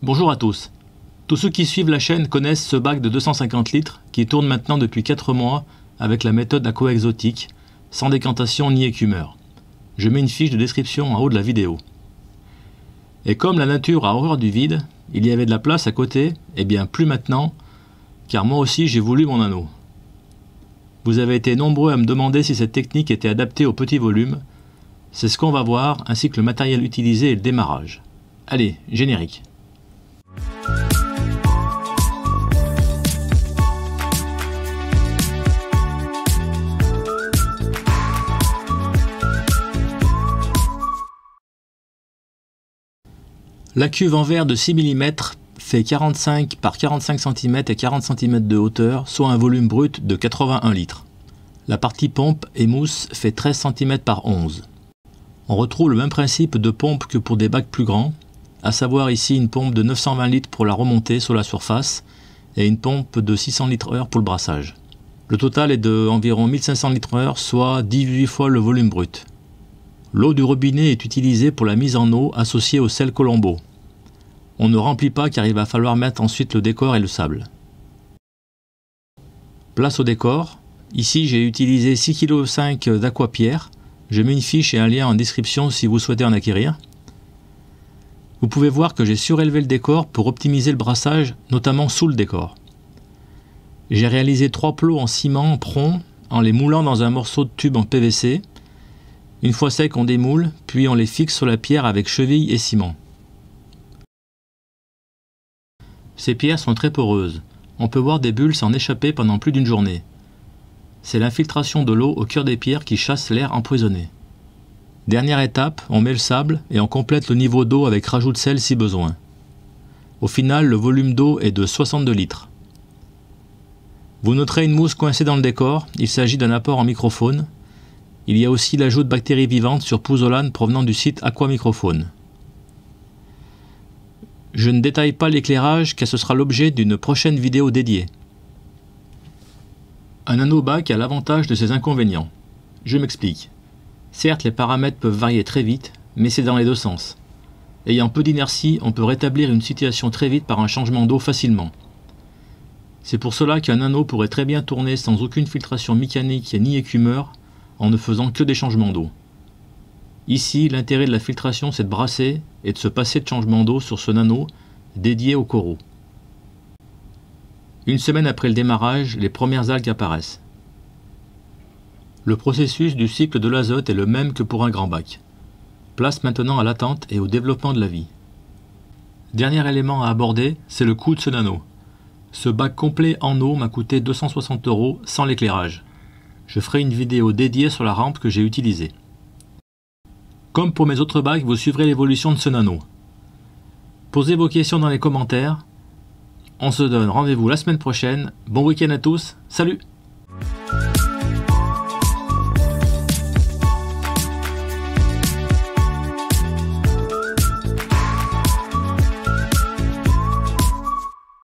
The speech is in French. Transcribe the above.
Bonjour à tous. Tous ceux qui suivent la chaîne connaissent ce bac de 250 litres qui tourne maintenant depuis 4 mois avec la méthode aqua-exotique, sans décantation ni écumeur. Je mets une fiche de description en haut de la vidéo. Et comme la nature a horreur du vide, il y avait de la place à côté, et bien plus maintenant, car moi aussi j'ai voulu mon anneau. Vous avez été nombreux à me demander si cette technique était adaptée au petit volume. C'est ce qu'on va voir, ainsi que le matériel utilisé et le démarrage. Allez, générique. La cuve en verre de 6 mm fait 45 par 45 cm et 40 cm de hauteur, soit un volume brut de 81 litres. La partie pompe et mousse fait 13 cm par 11. On retrouve le même principe de pompe que pour des bacs plus grands, à savoir ici une pompe de 920 litres pour la remontée sur la surface et une pompe de 600 litres heure pour le brassage. Le total est de environ 1500 litres heure, soit 18 fois le volume brut. L'eau du robinet est utilisée pour la mise en eau associée au sel Colombo. On ne remplit pas car il va falloir mettre ensuite le décor et le sable. Place au décor. Ici, j'ai utilisé 6,5 kg d'aquapierre. je mets une fiche et un lien en description si vous souhaitez en acquérir. Vous pouvez voir que j'ai surélevé le décor pour optimiser le brassage, notamment sous le décor. J'ai réalisé trois plots en ciment en en les moulant dans un morceau de tube en PVC. Une fois sec, on démoule, puis on les fixe sur la pierre avec cheville et ciment. Ces pierres sont très poreuses. On peut voir des bulles s'en échapper pendant plus d'une journée. C'est l'infiltration de l'eau au cœur des pierres qui chasse l'air empoisonné. Dernière étape, on met le sable et on complète le niveau d'eau avec rajout de sel si besoin. Au final, le volume d'eau est de 62 litres. Vous noterez une mousse coincée dans le décor, il s'agit d'un apport en microphone. Il y a aussi l'ajout de bactéries vivantes sur pouzzolane provenant du site Aquamicrophone. Je ne détaille pas l'éclairage car ce sera l'objet d'une prochaine vidéo dédiée. Un anneau bac a l'avantage de ses inconvénients. Je m'explique. Certes, les paramètres peuvent varier très vite, mais c'est dans les deux sens. Ayant peu d'inertie, on peut rétablir une situation très vite par un changement d'eau facilement. C'est pour cela qu'un anneau pourrait très bien tourner sans aucune filtration mécanique ni écumeur en ne faisant que des changements d'eau. Ici, l'intérêt de la filtration, c'est de brasser et de se passer de changement d'eau sur ce nano dédié aux coraux. Une semaine après le démarrage, les premières algues apparaissent. Le processus du cycle de l'azote est le même que pour un grand bac. Place maintenant à l'attente et au développement de la vie. Dernier élément à aborder, c'est le coût de ce nano. Ce bac complet en eau m'a coûté 260 euros sans l'éclairage. Je ferai une vidéo dédiée sur la rampe que j'ai utilisée. Comme pour mes autres bacs, vous suivrez l'évolution de ce nano. Posez vos questions dans les commentaires. On se donne rendez-vous la semaine prochaine. Bon week-end à tous. Salut